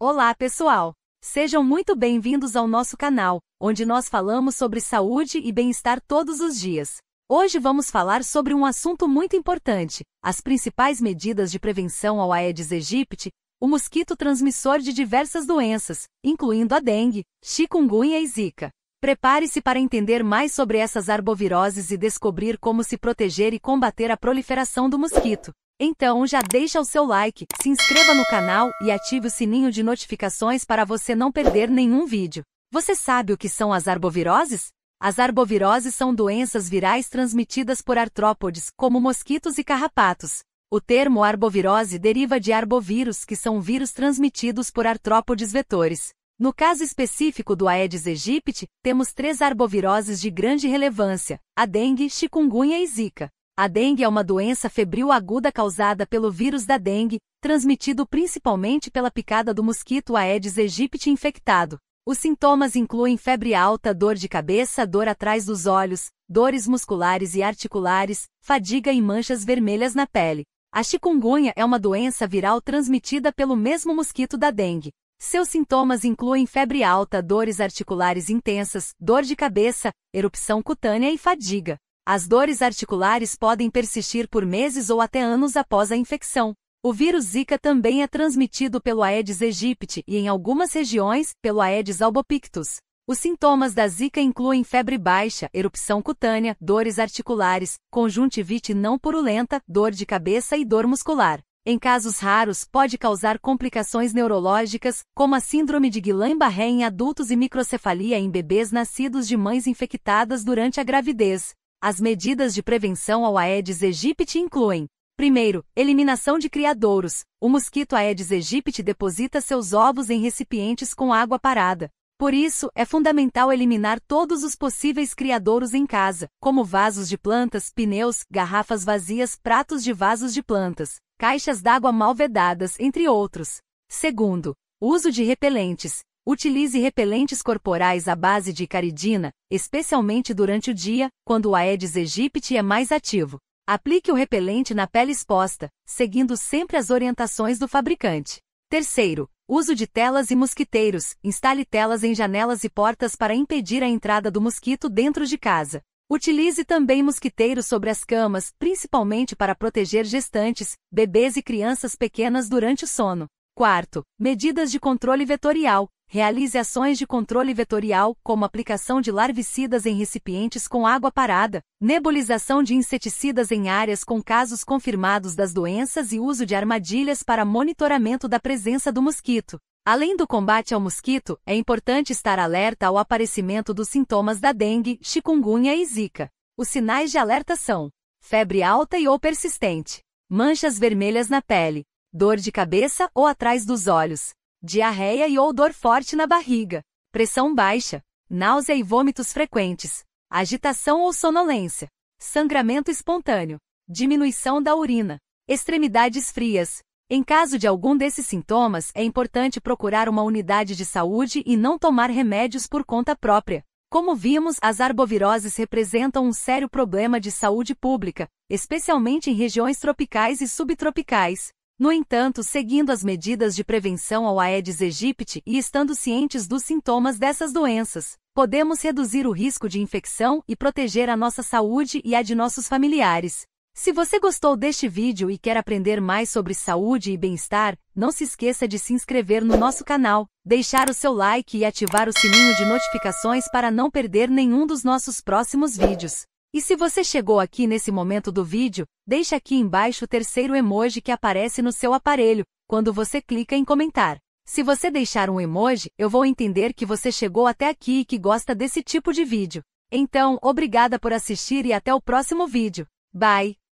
Olá, pessoal! Sejam muito bem-vindos ao nosso canal, onde nós falamos sobre saúde e bem-estar todos os dias. Hoje vamos falar sobre um assunto muito importante: as principais medidas de prevenção ao Aedes aegypti, o mosquito transmissor de diversas doenças, incluindo a dengue, chikungunya e zika. Prepare-se para entender mais sobre essas arboviroses e descobrir como se proteger e combater a proliferação do mosquito. Então já deixa o seu like, se inscreva no canal e ative o sininho de notificações para você não perder nenhum vídeo. Você sabe o que são as arboviroses? As arboviroses são doenças virais transmitidas por artrópodes, como mosquitos e carrapatos. O termo arbovirose deriva de arbovírus, que são vírus transmitidos por artrópodes vetores. No caso específico do Aedes aegypti, temos três arboviroses de grande relevância: a dengue, chikungunya e zika. A dengue é uma doença febril aguda causada pelo vírus da dengue, transmitido principalmente pela picada do mosquito Aedes aegypti infectado. Os sintomas incluem febre alta, dor de cabeça, dor atrás dos olhos, dores musculares e articulares, fadiga e manchas vermelhas na pele. A chikungunya é uma doença viral transmitida pelo mesmo mosquito da dengue. Seus sintomas incluem febre alta, dores articulares intensas, dor de cabeça, erupção cutânea e fadiga. As dores articulares podem persistir por meses ou até anos após a infecção. O vírus Zika também é transmitido pelo Aedes aegypti e, em algumas regiões, pelo Aedes albopictus. Os sintomas da Zika incluem febre baixa, erupção cutânea, dores articulares, conjuntivite não purulenta, dor de cabeça e dor muscular. Em casos raros, pode causar complicações neurológicas, como a síndrome de Guillain-Barré em adultos e microcefalia em bebês nascidos de mães infectadas durante a gravidez. As medidas de prevenção ao Aedes aegypti incluem: primeiro, eliminação de criadouros. O mosquito Aedes aegypti deposita seus ovos em recipientes com água parada. Por isso, é fundamental eliminar todos os possíveis criadouros em casa, como vasos de plantas, pneus, garrafas vazias, pratos de vasos de plantas, caixas d'água mal vedadas, entre outros. Segundo, uso de repelentes. Utilize repelentes corporais à base de caridina, especialmente durante o dia, quando o Aedes aegypti é mais ativo. Aplique o repelente na pele exposta, seguindo sempre as orientações do fabricante. Terceiro, uso de telas e mosquiteiros. Instale telas em janelas e portas para impedir a entrada do mosquito dentro de casa. Utilize também mosquiteiros sobre as camas, principalmente para proteger gestantes, bebês e crianças pequenas durante o sono. Quarto, medidas de controle vetorial. Realize ações de controle vetorial, como aplicação de larvicidas em recipientes com água parada, nebulização de inseticidas em áreas com casos confirmados das doenças e uso de armadilhas para monitoramento da presença do mosquito. Além do combate ao mosquito, é importante estar alerta ao aparecimento dos sintomas da dengue, chikungunya e zika. Os sinais de alerta são febre alta e ou persistente, manchas vermelhas na pele, dor de cabeça ou atrás dos olhos, diarreia e odor forte na barriga, pressão baixa, náusea e vômitos frequentes, agitação ou sonolência, sangramento espontâneo, diminuição da urina, extremidades frias. Em caso de algum desses sintomas, é importante procurar uma unidade de saúde e não tomar remédios por conta própria. Como vimos, as arboviroses representam um sério problema de saúde pública, especialmente em regiões tropicais e subtropicais. No entanto, seguindo as medidas de prevenção ao Aedes aegypti e estando cientes dos sintomas dessas doenças, podemos reduzir o risco de infecção e proteger a nossa saúde e a de nossos familiares. Se você gostou deste vídeo e quer aprender mais sobre saúde e bem-estar, não se esqueça de se inscrever no nosso canal, deixar o seu like e ativar o sininho de notificações para não perder nenhum dos nossos próximos vídeos. E se você chegou aqui nesse momento do vídeo, deixe aqui embaixo o terceiro emoji que aparece no seu aparelho, quando você clica em comentar. Se você deixar um emoji, eu vou entender que você chegou até aqui e que gosta desse tipo de vídeo. Então, obrigada por assistir e até o próximo vídeo. Bye!